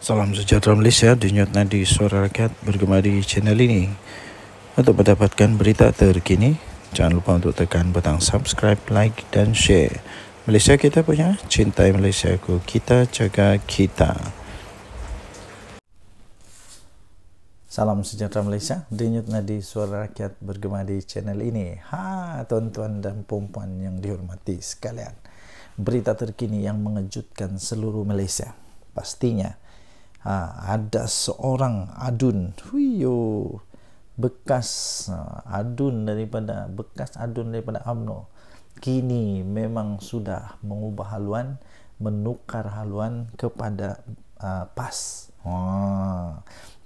Salam sejahtera Malaysia dinyut nadi Suara Rakyat bergema di channel ini. Untuk mendapatkan berita terkini, jangan lupa untuk tekan butang subscribe, like dan share. Malaysia kita punya, cintai Malaysia ku, kita jaga kita. Salam sejahtera Malaysia, Dinyut Nadi Suara Rakyat bergema di channel ini. Ha, tuan-tuan dan perempuan yang dihormati sekalian. Berita terkini yang mengejutkan seluruh Malaysia. Pastinya, ha, ada seorang adun huyo bekas ha, adun daripada bekas adun daripada amno kini memang sudah mengubah haluan menukar haluan kepada uh, pas ha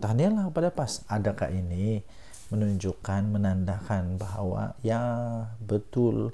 tahniahlah kepada pas adakah ini menunjukkan menandakan bahawa ya betul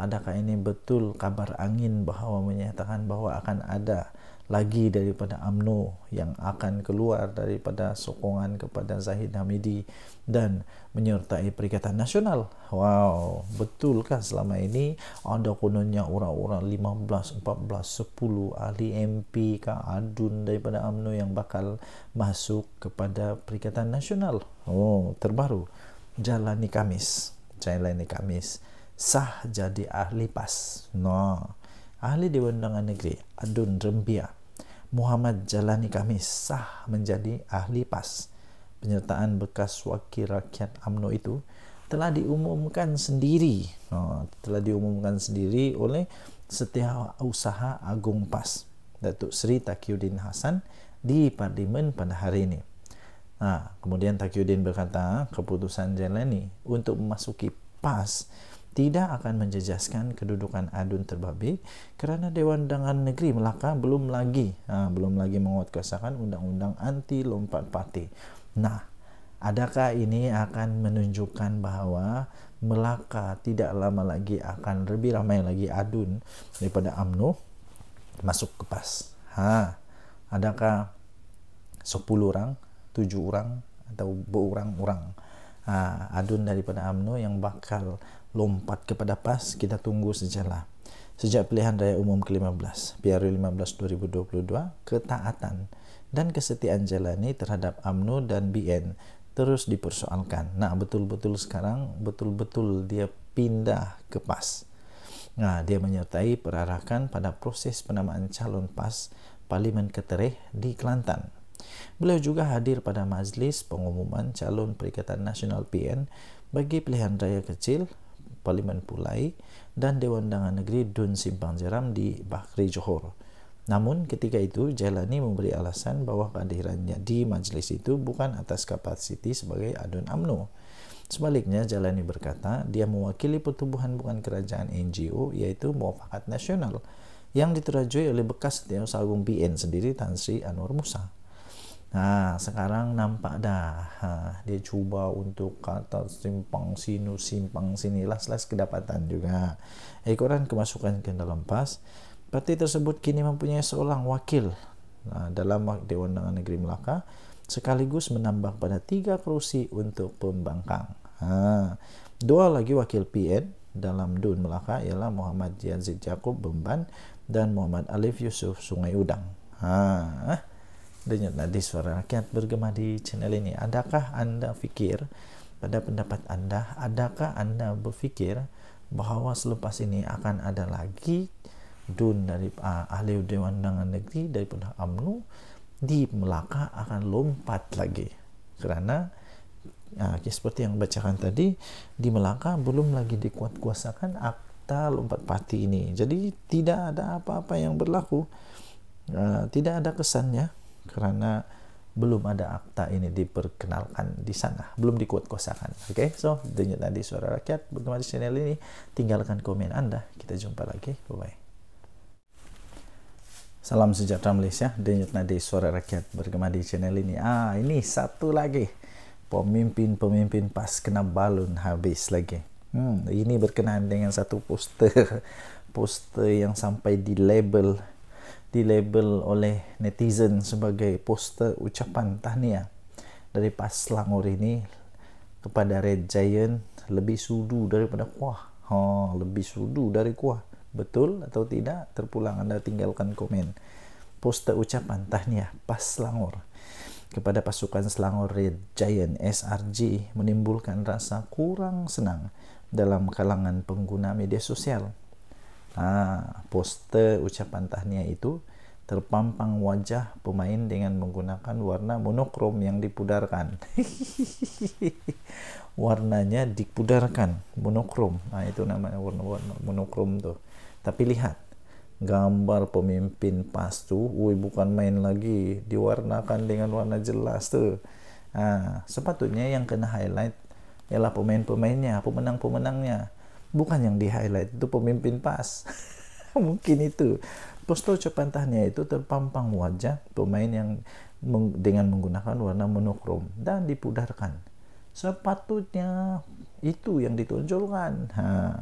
adakah ini betul kabar angin bahawa menyatakan bahawa akan ada lagi daripada AMNO yang akan keluar daripada sokongan kepada Zahid Hamidi dan menyertai Perikatan Nasional. Wow, betul kan? selama ini ada kononnya orang-orang 15, 14, 10 ahli MP ke adun daripada AMNO yang bakal masuk kepada Perikatan Nasional? Oh, terbaru. Jalani Kamis. Jalani Kamis. Sah jadi ahli PAS. no. ahli Dewan Undangan Negeri adun rembiak Muhammad Jalani kami sah menjadi ahli PAS. Penyertaan bekas wakil rakyat AMNO itu telah diumumkan sendiri, oh, telah diumumkan sendiri oleh Setiausaha Agung PAS, Datuk Seri Takiuddin Hasan di parlimen pada hari ini. Nah, kemudian Takiuddin berkata, keputusan Jalani untuk memasuki PAS tidak akan menjejaskan kedudukan adun terbabit karena Dewan Undangan Negeri Melaka belum lagi ha, belum lagi menguatkuasakan undang-undang anti lompat parti. Nah, adakah ini akan menunjukkan bahwa Melaka tidak lama lagi akan lebih ramai lagi adun daripada AMNO masuk ke PAS? Ha, adakah 10 orang, 7 orang atau berurang-urang ha, adun daripada AMNO yang bakal lompat kepada PAS, kita tunggu sejala Sejak pilihan raya umum ke-15, PRU 15 2022, ketaatan dan kesetiaan jalani terhadap amnu dan BN terus dipersoalkan. Nah, betul-betul sekarang betul-betul dia pindah ke PAS. Nah, dia menyertai perarakan pada proses penamaan calon PAS Parlimen Ketereh di Kelantan. Beliau juga hadir pada majlis pengumuman calon Perikatan Nasional PN bagi pilihan raya kecil Parlemen Pulai dan Dewan Dangan Negeri Dun Simpang Jeram di Bakri Johor. Namun ketika itu Jailani memberi alasan bahwa kehadirannya di majlis itu bukan atas kapasiti sebagai adun AMNO. Sebaliknya Jailani berkata dia mewakili pertumbuhan bukan kerajaan NGO yaitu Muafakat Nasional yang diterajui oleh bekas Setiausaha Agung BN sendiri Tan Sri Anwar Musa. Nah, sekarang nampak dah. dia coba untuk kata simpang sinu, simpang sini. Las-las kedapatan juga. Ekoran kemasukan ke dalam PAS. Parti tersebut kini mempunyai seorang wakil nah, dalam Dewan Undangan Negeri Melaka sekaligus menambah pada tiga kerusi untuk pembangkang. Ha, dua lagi wakil PN dalam DUN Melaka ialah Muhammad Yazid Yakub Bemban dan Muhammad Alif Yusuf Sungai Udang. Ha, denyut nadi suara rakyat bergema di channel ini. Adakah Anda pikir, pada pendapat Anda, adakah Anda berpikir bahwa selepas ini akan ada lagi dun dari uh, ahli Dewan Undangan Negeri daripada UMNO di Melaka akan lompat lagi karena uh, ah, seperti yang bacakan tadi di Melaka belum lagi dikuatkuasakan akta lompat parti ini jadi tidak ada apa-apa yang berlaku uh, tidak ada kesannya karena belum ada akta ini diperkenalkan di sana, belum dikuatkuasakan. Oke, okay? so denyut nadi suara rakyat. Bagaimana channel ini? Tinggalkan komen Anda. Kita jumpa lagi. Bye bye. Salam sejahtera Malaysia. Denyut nadi suara rakyat. Bergema di channel ini. Ah, ini satu lagi. Pemimpin-pemimpin pas kena balon habis lagi. Hmm, ini berkenaan dengan satu poster. Poster yang sampai di label dilabel oleh netizen sebagai poster ucapan tahniah dari PAS Selangor ini kepada Red Giant lebih sudu daripada kuah. Ha, lebih sudu dari kuah. Betul atau tidak? Terpulang Anda tinggalkan komen. Poster ucapan tahniah PAS Selangor kepada pasukan Selangor Red Giant SRG menimbulkan rasa kurang senang dalam kalangan pengguna media sosial poster ucapan tahniah itu terpampang wajah pemain dengan menggunakan warna monokrom yang dipudarkan. Warnanya dipudarkan, monokrom. Nah, itu namanya warna-warna monokrom tuh. Tapi lihat, gambar pemimpin pastu, woi bukan main lagi, diwarnakan dengan warna jelas tuh. Nah, sepatutnya yang kena highlight ialah pemain-pemainnya, pemenang-pemenangnya bukan yang di highlight itu pemimpin pas mungkin itu postur cepantahnya itu terpampang wajah pemain yang meng, dengan menggunakan warna monokrom dan dipudarkan sepatutnya itu yang ditonjolkan ha,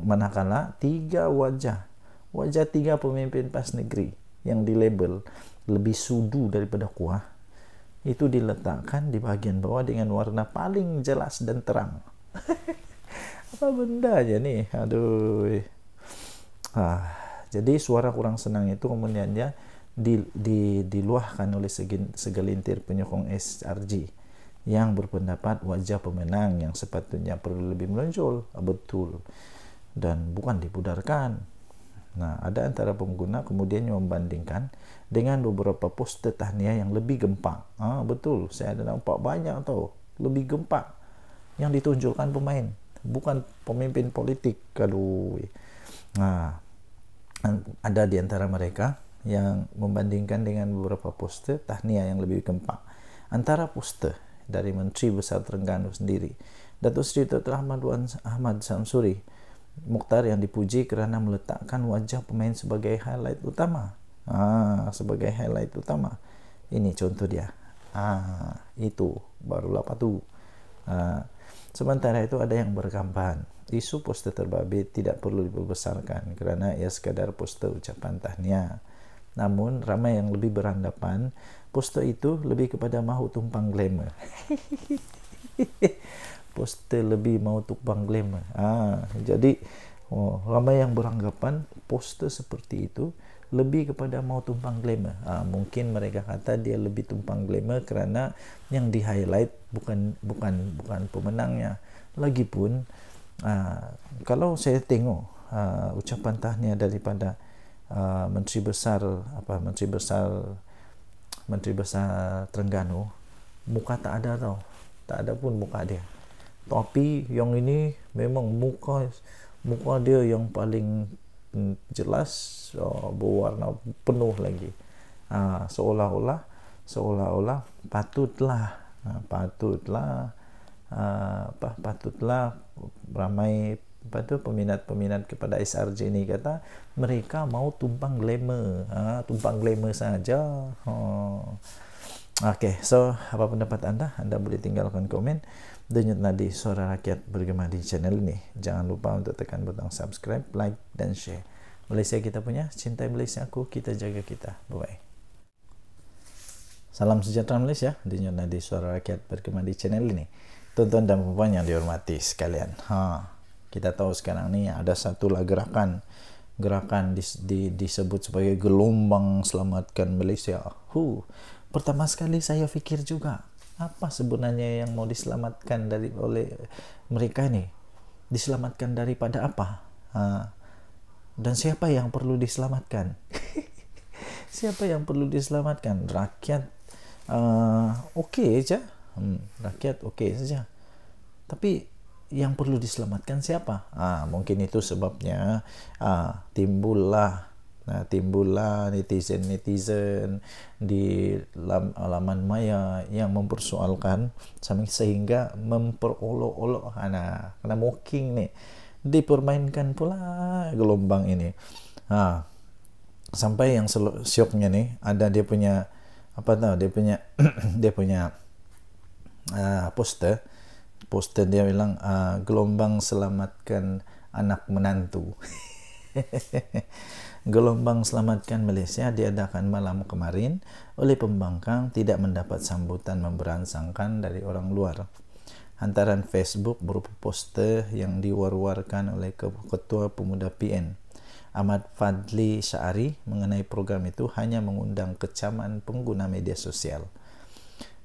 manakala tiga wajah wajah tiga pemimpin pas negeri yang di label lebih sudu daripada kuah itu diletakkan di bagian bawah dengan warna paling jelas dan terang apa benda aja nih aduh ah jadi suara kurang senang itu kemudiannya di, di, diluahkan oleh segin, segelintir penyokong SRG yang berpendapat wajah pemenang yang sepatutnya perlu lebih menonjol ah, betul dan bukan dipudarkan. Nah, ada antara pengguna kemudian yang membandingkan dengan beberapa poster tahniah yang lebih gempak Ah, betul, saya ada nampak banyak tau, lebih gempak yang ditunjukkan pemain bukan pemimpin politik kalau nah ada di antara mereka yang membandingkan dengan beberapa poster tahniah yang lebih gempak antara poster dari Menteri Besar Terengganu sendiri Datuk Seri Dr. Ahmad, Wan, Ahmad Samsuri Mukhtar yang dipuji kerana meletakkan wajah pemain sebagai highlight utama ah, sebagai highlight utama ini contoh dia ah, itu barulah patu ah, Sementara itu ada yang berkampan. Isu poster terbabit tidak perlu dibesarkan karena ia sekadar poster ucapan tahniah. Namun ramai yang lebih beranggapan poster itu lebih kepada mahu tumpang glamour. poster lebih mau tumpang glamour. Ah, jadi oh, ramai yang beranggapan poster seperti itu lebih kepada mau tumpang glamour. Ha, mungkin mereka kata dia lebih tumpang glamour kerana yang di highlight bukan bukan bukan pemenangnya. Lagipun ha, kalau saya tengok ha, ucapan tahniah daripada ha, menteri besar apa menteri besar menteri besar Terengganu muka tak ada tau. Tak ada pun muka dia. Tapi yang ini memang muka muka dia yang paling jelas oh, berwarna penuh lagi ha, seolah-olah seolah-olah patutlah ha, patutlah ha, apa patutlah ramai patut peminat-peminat kepada SRJ ni kata mereka mau tumpang glamour ha, tumpang glamour saja ha. Okay, so apa pendapat anda? Anda boleh tinggalkan komen. denyut nadi suara rakyat bergema di channel ini. Jangan lupa untuk tekan butang subscribe, like, dan share. Malaysia kita punya, cintai Malaysia aku, kita jaga kita. Bye-bye. Salam sejahtera Malaysia, denyut nadi suara rakyat bergema di channel ini. Tonton dan perempuan yang dihormati sekalian. Ha, kita tahu sekarang ni ada satu gerakan gerakan di, di, disebut sebagai gelombang selamatkan Malaysia. Huh. Pertama sekali saya fikir juga, apa sebenarnya yang mau diselamatkan dari oleh mereka ini diselamatkan daripada apa ha. dan siapa yang perlu diselamatkan siapa yang perlu diselamatkan rakyat uh, oke okay aja hmm, rakyat oke okay saja tapi yang perlu diselamatkan siapa ah mungkin itu sebabnya ah, timbullah Nah, timbullah netizen-netizen di laman maya yang mempersoalkan sehingga memperolok-olok anak karena mocking nih dipermainkan pula gelombang ini. Nah, sampai yang syoknya nih ada dia punya apa tahu dia punya dia punya uh, poster poster dia bilang uh, gelombang selamatkan anak menantu Gelombang Selamatkan Malaysia diadakan malam kemarin oleh pembangkang tidak mendapat sambutan memberangsangkan dari orang luar. Hantaran Facebook berupa poster yang diwar-warkan oleh Ketua Pemuda PN. Ahmad Fadli Syari mengenai program itu hanya mengundang kecaman pengguna media sosial.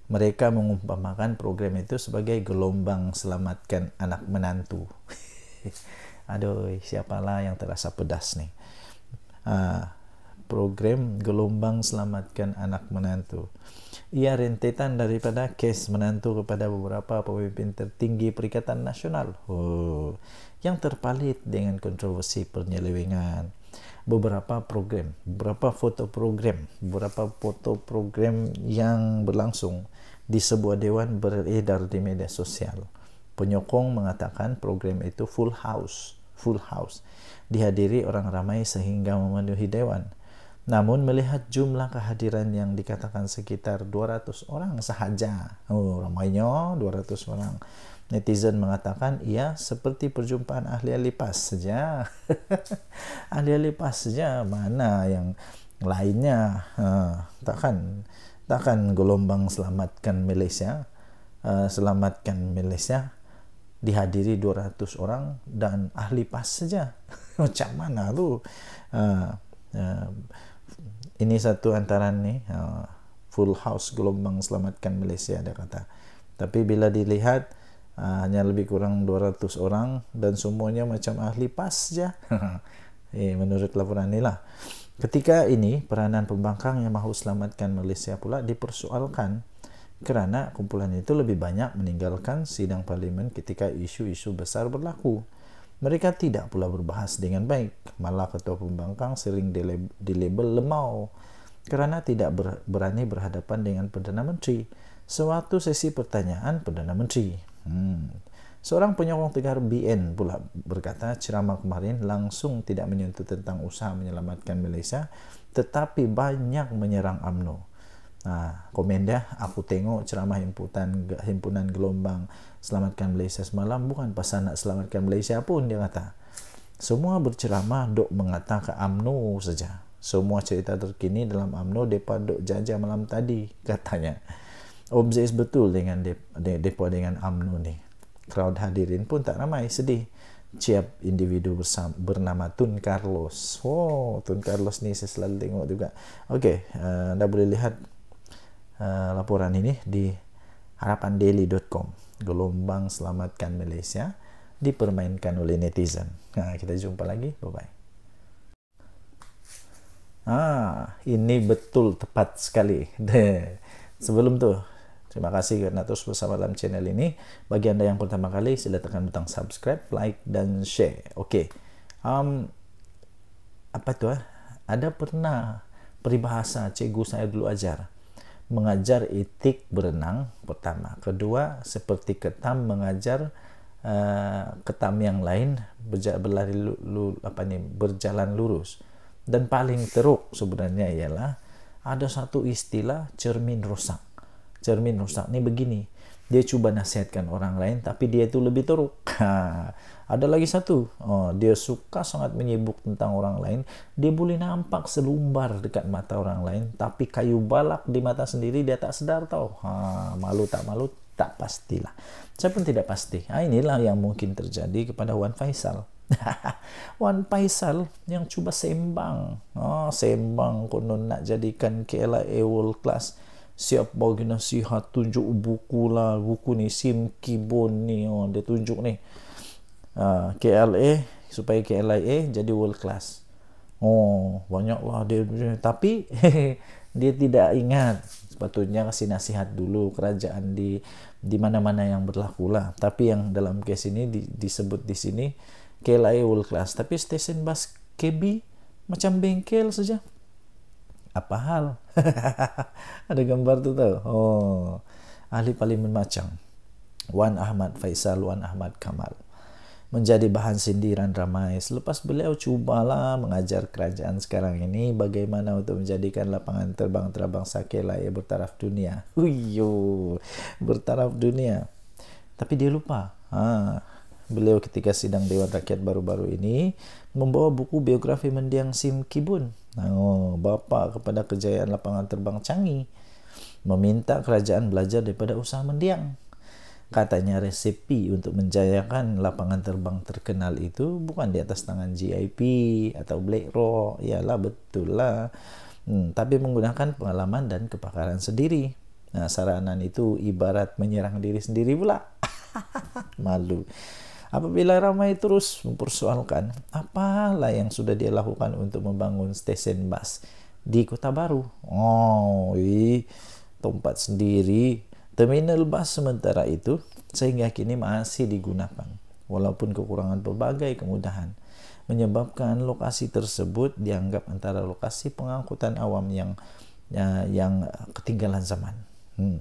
Mereka mengumpamakan program itu sebagai gelombang selamatkan anak menantu. Aduh, siapalah yang terasa pedas nih. Ah, program gelombang selamatkan anak menantu. Ia rentetan daripada kes menantu kepada beberapa pemimpin tertinggi Perikatan Nasional oh, yang terpalit dengan kontroversi penyelewengan. Beberapa program, beberapa foto program, beberapa foto program yang berlangsung di sebuah dewan beredar di media sosial. Penyokong mengatakan program itu full house. full house, dihadiri orang ramai sehingga memenuhi dewan. Namun melihat jumlah kehadiran yang dikatakan sekitar 200 orang saja. Oh, ramainya 200 orang. Netizen mengatakan, ia seperti perjumpaan ahli-ahli saja. ahli-ahli saja, mana yang lainnya. Uh, takkan, takkan gelombang selamatkan Malaysia. Uh, selamatkan Malaysia dihadiri 200 orang dan ahli PAS saja. Macam mana tu? Uh, uh, ini satu antaran ni uh, full house gelombang selamatkan Malaysia ada kata. Tapi bila dilihat uh, hanya lebih kurang 200 orang dan semuanya macam ahli PAS saja. eh menurut laporan lah. Ketika ini peranan pembangkang yang mahu selamatkan Malaysia pula dipersoalkan Karena kumpulan itu lebih banyak meninggalkan sidang parlemen ketika isu-isu besar berlaku. Mereka tidak pula berbahas dengan baik, malah ketua pembangkang sering dilebel lemau karena tidak ber, berani berhadapan dengan Perdana Menteri. Suatu sesi pertanyaan Perdana Menteri. Hmm. Seorang penyokong tegar BN pula berkata ceramah kemarin langsung tidak menyentuh tentang usaha menyelamatkan Malaysia, tetapi banyak menyerang AMNO. ha, komen dia aku tengok ceramah himpunan himpunan gelombang selamatkan Malaysia semalam bukan pasal nak selamatkan Malaysia pun dia kata semua berceramah dok mengatakan amnu saja semua cerita terkini dalam amnu depa dok jaja malam tadi katanya Om betul dengan depa dengan amnu ni crowd hadirin pun tak ramai sedih Siap individu bersama, bernama Tun Carlos. wow Tun Carlos ni saya selalu tengok juga. Okey, uh, anda boleh lihat Eh, laporan ini di harapandaily.com. Gelombang selamatkan Malaysia dipermainkan oleh netizen. Nah, kita jumpa lagi. Bye-bye. Ah, ini betul tepat sekali. Deh. Sebelum tuh, terima kasih karena terus bersama dalam channel ini. Bagi Anda yang pertama kali, sila tekan butang subscribe, like, dan share. Oke. Okay. Um, apa tuh? Ah? Ada pernah peribahasa cikgu saya dulu ajar mengajar etik berenang pertama kedua seperti ketam mengajar uh, ketam yang lain berja, berlari lu, lu, apa nih berjalan lurus dan paling teruk sebenarnya ialah ada satu istilah cermin rusak cermin rusak ini begini dia coba nasihatkan orang lain tapi dia itu lebih teruk Ada lagi satu, oh, dia suka sangat menyibuk tentang orang lain. Dia boleh nampak selumbar dekat mata orang lain, tapi kayu balak di mata sendiri dia tak sedar tau. Ha, malu tak malu, tak pastilah. Saya pun tidak pasti. Nah, inilah yang mungkin terjadi kepada Wan Faisal. Wan Faisal yang cuba sembang. Oh, sembang konon nak jadikan KLIA world class siap bagi nasihat tunjuk buku lah buku ni Sim Kibon ni oh, dia tunjuk ni uh, ah, KLA supaya KLIA jadi world class oh banyak lah dia tapi dia tidak ingat sepatutnya kasih nasihat dulu kerajaan di di mana-mana yang berlaku lah tapi yang dalam case ini di, disebut di sini KLIA world class tapi stesen bus KB macam bengkel saja apa hal ada gambar tuh tau oh ahli parlimen macam Wan Ahmad Faisal Wan Ahmad Kamal menjadi bahan sindiran ramai. Selepas beliau cubalah mengajar kerajaan sekarang ini bagaimana untuk menjadikan lapangan terbang terbang sake ya bertaraf dunia. Uyo, bertaraf dunia. Tapi dia lupa. Ha, beliau ketika sidang Dewan Rakyat baru-baru ini membawa buku biografi mendiang Sim Kibun. Nah, oh, bapak kepada kejayaan lapangan terbang Canggih meminta kerajaan belajar daripada usaha mendiang katanya resepi untuk menjayakan lapangan terbang terkenal itu bukan di atas tangan GIP atau BlackRock, ialah betul lah. Hmm, tapi menggunakan pengalaman dan kepakaran sendiri. Nah, saranan itu ibarat menyerang diri sendiri pula. Malu. Apabila ramai terus mempersoalkan apalah yang sudah dia lakukan untuk membangun stesen bus di kota baru. Oh, ii, tempat sendiri Terminal bus sementara itu sehingga kini masih digunakan walaupun kekurangan berbagai kemudahan menyebabkan lokasi tersebut dianggap antara lokasi pengangkutan awam yang ya, yang ketinggalan zaman. Hmm.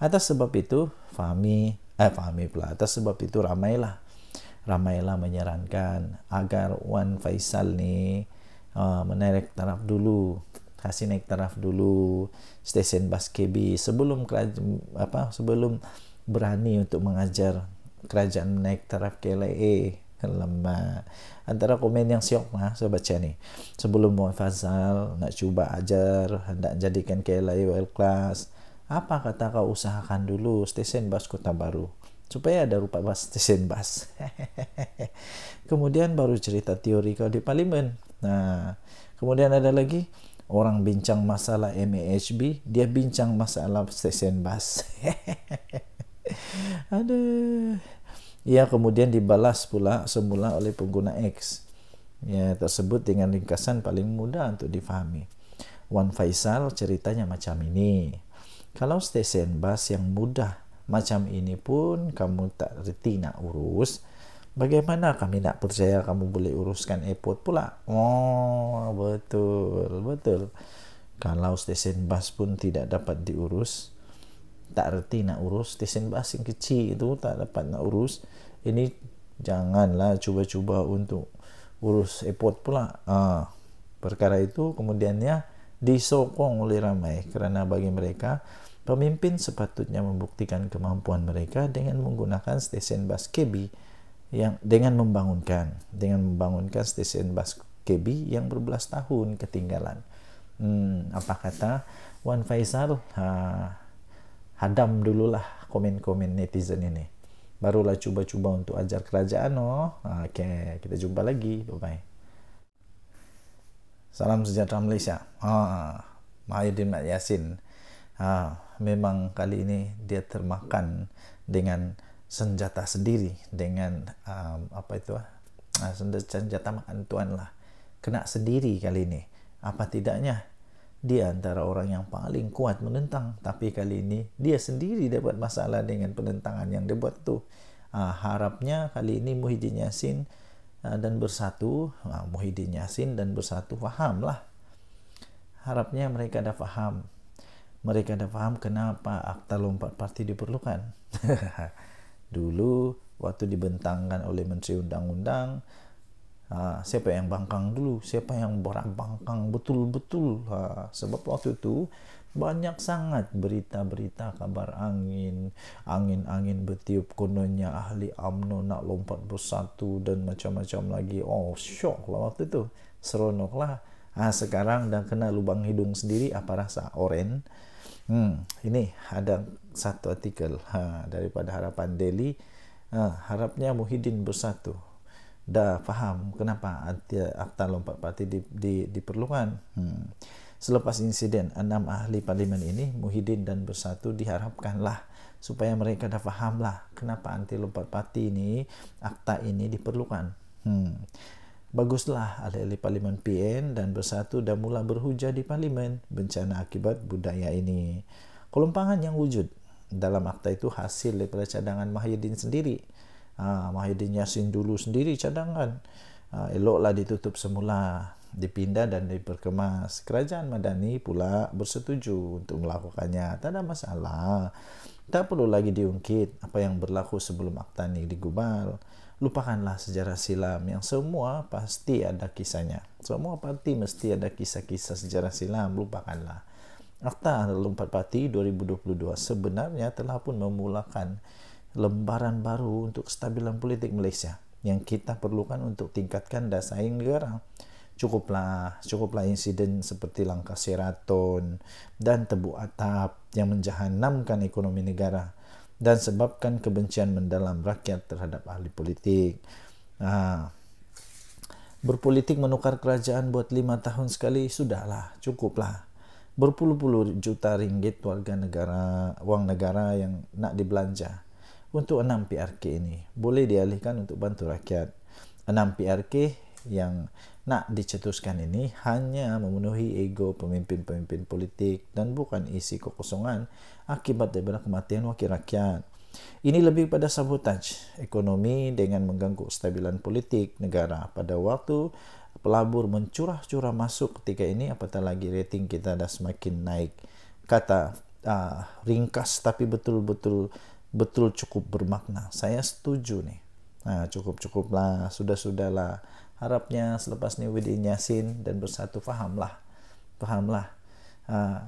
Atas sebab itu Fahmi eh Fahmi pula atas sebab itu ramailah ramailah menyarankan agar Wan Faisal nih uh, eh, menarik taraf dulu kasih naik taraf dulu stasiun bas KB sebelum apa sebelum berani untuk mengajar kerajaan naik taraf ke lemah eh, antara komen yang siok lah saya baca sebelum mau fasal nak cuba ajar hendak jadikan ke LAE world class apa kata kau usahakan dulu stesen bas kota baru supaya ada rupa bas stesen bas kemudian baru cerita teori kau di parlimen nah kemudian ada lagi orang bincang masalah MAHB, dia bincang masalah stesen bus. Ada. Ia kemudian dibalas pula semula oleh pengguna X. Ya, tersebut dengan ringkasan paling mudah untuk difahami. Wan Faisal ceritanya macam ini. Kalau stesen bus yang mudah macam ini pun kamu tak reti nak urus, Bagaimana kami tidak percaya kamu boleh uruskan airport pula? Oh, betul, betul. Kalau stesen bus pun tidak dapat diurus, tak reti nak urus, stesen bus yang kecil itu tak dapat nak urus, ini janganlah cuba-cuba untuk urus airport pula. Ah, perkara itu kemudiannya disokong oleh ramai kerana bagi mereka pemimpin sepatutnya membuktikan kemampuan mereka dengan menggunakan stesen bus Kebi yang dengan membangunkan dengan membangunkan stasiun bus Kebi yang berbelas tahun ketinggalan. Hmm, apa kata Wan Faisal? Ha, hadam dululah komen-komen netizen ini. Barulah coba-coba untuk ajar kerajaan oh. Oke, kita jumpa lagi. Bye-bye. Salam sejahtera Malaysia. Ha, Mahyudin Yasin. memang kali ini dia termakan dengan senjata sendiri dengan um, apa itu ah, ah senjata makan tuan lah kena sendiri kali ini apa tidaknya dia antara orang yang paling kuat menentang tapi kali ini dia sendiri dapat masalah dengan penentangan yang dia buat tu uh, harapnya kali ini Muhyiddin Yassin uh, dan bersatu uh, Muhyiddin Yassin dan bersatu fahamlah harapnya mereka dah faham mereka dah faham kenapa akta lompat parti diperlukan Dulu waktu dibentangkan oleh Menteri Undang-Undang, siapa yang bangkang dulu, siapa yang bangkang betul-betul. sebab waktu itu banyak sangat berita-berita kabar angin, angin-angin bertiup kononnya ahli AMNO nak lompat bersatu dan macam-macam lagi. Oh, shock lah waktu itu. Seronok lah. ah sekarang dah kena lubang hidung sendiri apa rasa? Oren. Hmm, ini ada satu artikel ha, daripada harapan daily ha, harapnya Muhyiddin bersatu dah faham kenapa akta lompat parti di, di, diperlukan hmm. selepas insiden enam ahli parlimen ini Muhyiddin dan bersatu diharapkanlah supaya mereka dah fahamlah kenapa anti lompat parti ini akta ini diperlukan hmm. Baguslah ahli-ahli parlimen PN dan bersatu dan mula berhujah di parlimen bencana akibat budaya ini. Kelompangan yang wujud dalam akta itu hasil daripada cadangan Mahyuddin sendiri. Ha, Mahyuddin Yasin dulu sendiri cadangan. Ha, eloklah ditutup semula, dipindah dan diperkemas. Kerajaan Madani pula bersetuju untuk melakukannya. Tak ada masalah. Tak perlu lagi diungkit apa yang berlaku sebelum akta ini digubal. Lupakanlah sejarah silam yang semua pasti ada kisahnya. Semua pasti mesti ada kisah-kisah sejarah silam. Lupakanlah. Akta Empat Parti 2022 sebenarnya telah pun memulakan lembaran baru untuk kestabilan politik Malaysia yang kita perlukan untuk tingkatkan daya saing negara. Cukuplah, cukuplah insiden seperti langkah Seraton dan tebu atap yang menjahanamkan ekonomi negara dan sebabkan kebencian mendalam rakyat terhadap ahli politik. berpolitik menukar kerajaan buat lima tahun sekali, sudahlah, cukuplah berpuluh-puluh juta ringgit warga negara, wang negara yang nak dibelanja untuk 6 PRK ini. Boleh dialihkan untuk bantu rakyat. 6 PRK yang nak dicetuskan ini hanya memenuhi ego pemimpin-pemimpin politik dan bukan isi kekosongan akibat daripada kematian wakil rakyat. Ini lebih pada sabotaj ekonomi dengan mengganggu stabilan politik negara pada waktu pelabur mencurah-curah masuk ketika ini apatah lagi rating kita dah semakin naik. Kata uh, ringkas tapi betul-betul betul cukup bermakna. Saya setuju nih. Nah, cukup-cukuplah, sudah-sudahlah. Harapnya selepas ini Widin Yasin dan bersatu fahamlah. Fahamlah. Uh,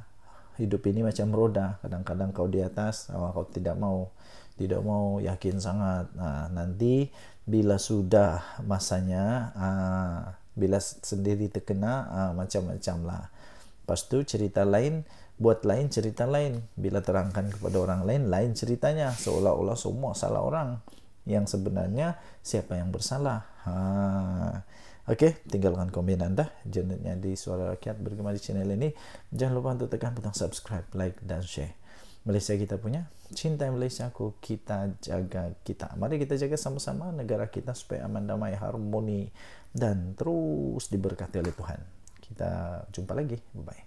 hidup ini macam roda kadang-kadang kau di atas awal kau tidak mau tidak mau yakin sangat nah, nanti bila sudah masanya uh, bila sendiri terkena uh, macam-macam lah pas tu cerita lain buat lain cerita lain bila terangkan kepada orang lain lain ceritanya seolah-olah semua salah orang yang sebenarnya siapa yang bersalah ha ah, Oke, okay, tinggalkan komen Anda. Janetnya di Suara Rakyat bergema di channel ini. Jangan lupa untuk tekan butang subscribe, like, dan share. Malaysia kita punya, cinta Malaysia aku, kita jaga kita. Mari kita jaga sama-sama negara kita supaya aman, damai, harmoni, dan terus diberkati oleh Tuhan. Kita jumpa lagi. Bye-bye.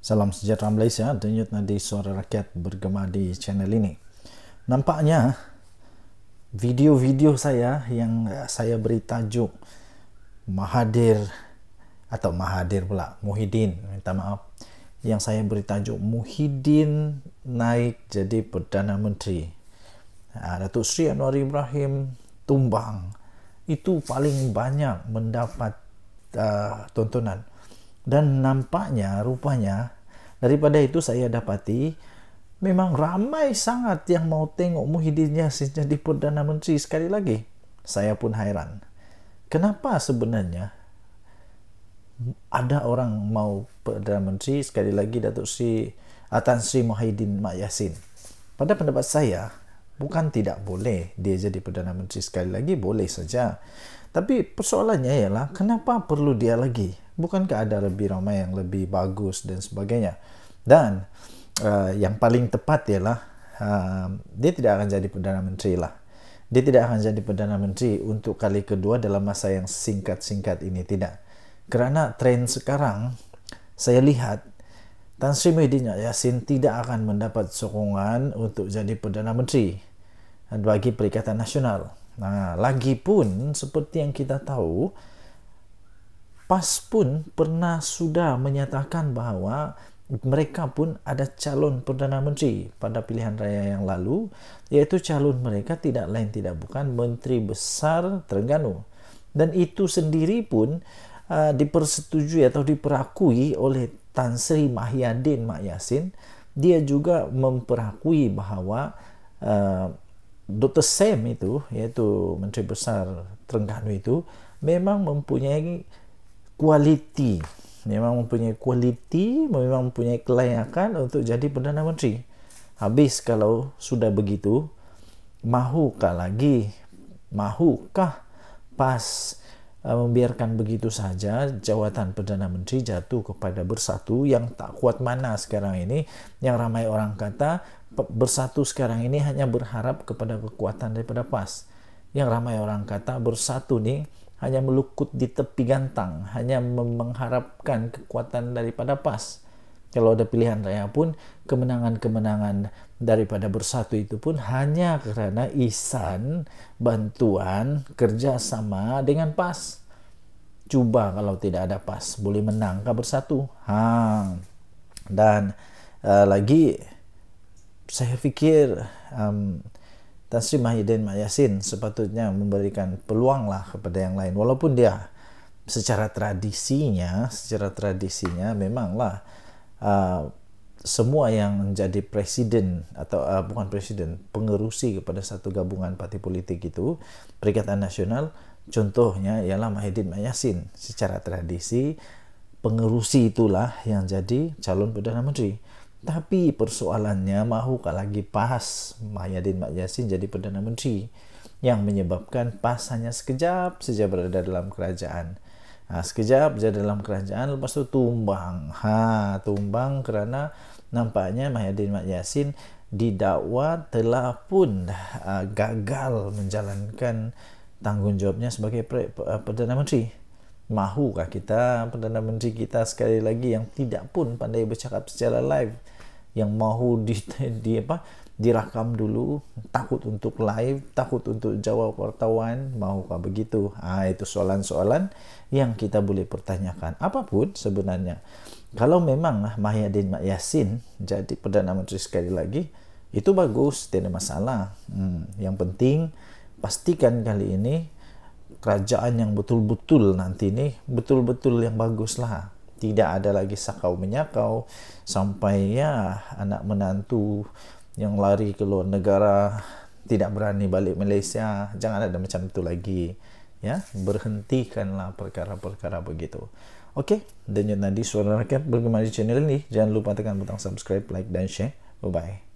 Salam sejahtera Malaysia, denyutnya nadi Suara Rakyat bergema di channel ini. Nampaknya video-video saya yang eh, saya beri tajuk Mahadir atau Mahadir pula Muhyiddin minta maaf yang saya beri tajuk Muhyiddin naik jadi Perdana Menteri ah, Datuk Sri Anwar Ibrahim tumbang itu paling banyak mendapat uh, tontonan dan nampaknya rupanya daripada itu saya dapati memang ramai sangat yang mau tengok Muhyiddin Yassin jadi Perdana Menteri sekali lagi. Saya pun hairan. Kenapa sebenarnya ada orang mau Perdana Menteri sekali lagi Datuk Sri Atan ah, Sri Muhyiddin Mak Yassin? Pada pendapat saya, bukan tidak boleh dia jadi Perdana Menteri sekali lagi, boleh saja. Tapi persoalannya ialah kenapa perlu dia lagi? Bukankah ada lebih ramai yang lebih bagus dan sebagainya? Dan uh, yang paling tepat ialah uh, dia tidak akan jadi perdana menteri lah. Dia tidak akan jadi perdana menteri untuk kali kedua dalam masa yang singkat-singkat ini tidak. Kerana tren sekarang saya lihat Tan Sri Muhyiddin Yassin tidak akan mendapat sokongan untuk jadi perdana menteri eh, bagi Perikatan Nasional. Nah, lagi pun seperti yang kita tahu, PAS pun pernah sudah menyatakan bahawa mereka pun ada calon Perdana Menteri pada pilihan raya yang lalu, yaitu calon mereka tidak lain tidak bukan Menteri Besar Terengganu. Dan itu sendiri pun uh, dipersetujui atau diperakui oleh Tan Sri Mahyadin Mak Yasin. Dia juga memperakui bahwa uh, Dr. Sam itu, yaitu Menteri Besar Terengganu itu, memang mempunyai kualiti memang mempunyai kualiti, memang mempunyai kelayakan untuk jadi Perdana Menteri. Habis kalau sudah begitu, mahukah lagi, mahukah pas eh, membiarkan begitu saja jawatan Perdana Menteri jatuh kepada bersatu yang tak kuat mana sekarang ini yang ramai orang kata bersatu sekarang ini hanya berharap kepada kekuatan daripada PAS yang ramai orang kata bersatu nih hanya melukut di tepi gantang, hanya mengharapkan kekuatan daripada PAS. Kalau ada pilihan raya pun, kemenangan-kemenangan daripada bersatu itu pun hanya karena isan, bantuan, kerjasama dengan PAS. Coba kalau tidak ada PAS, boleh menangkah bersatu? Ha. Dan uh, lagi, saya pikir um, Tasrimah Mahyidin Mayasin sepatutnya memberikan peluanglah kepada yang lain walaupun dia secara tradisinya secara tradisinya memanglah uh, semua yang menjadi presiden atau uh, bukan presiden pengerusi kepada satu gabungan parti politik itu Perikatan Nasional contohnya ialah Mahyidin Mayasin secara tradisi pengerusi itulah yang jadi calon perdana menteri Tapi persoalannya mahukah lagi PAS Mahyadin Mak Yassin jadi Perdana Menteri yang menyebabkan PAS hanya sekejap saja berada dalam kerajaan. Ha, sekejap saja dalam kerajaan lepas tu tumbang. Ha, tumbang kerana nampaknya Mahyadin Mak Yassin didakwa telah pun uh, gagal menjalankan tanggungjawabnya sebagai eh, Perdana Menteri mahukah kita Perdana Menteri kita sekali lagi yang tidak pun pandai bercakap secara live yang mahu di, di apa dirakam dulu takut untuk live takut untuk jawab wartawan mahukah begitu ah itu soalan-soalan yang kita boleh pertanyakan apapun sebenarnya kalau memang ah, Mahyadin Mak Yassin jadi Perdana Menteri sekali lagi itu bagus tiada masalah hmm, yang penting pastikan kali ini kerajaan yang betul-betul nanti ini betul-betul yang bagus lah tidak ada lagi sakau menyakau sampai ya anak menantu yang lari ke luar negara tidak berani balik Malaysia jangan ada macam itu lagi ya berhentikanlah perkara-perkara begitu oke okay? dan yang tadi suara rakyat bagaimana channel ini jangan lupa tekan butang subscribe like dan share bye bye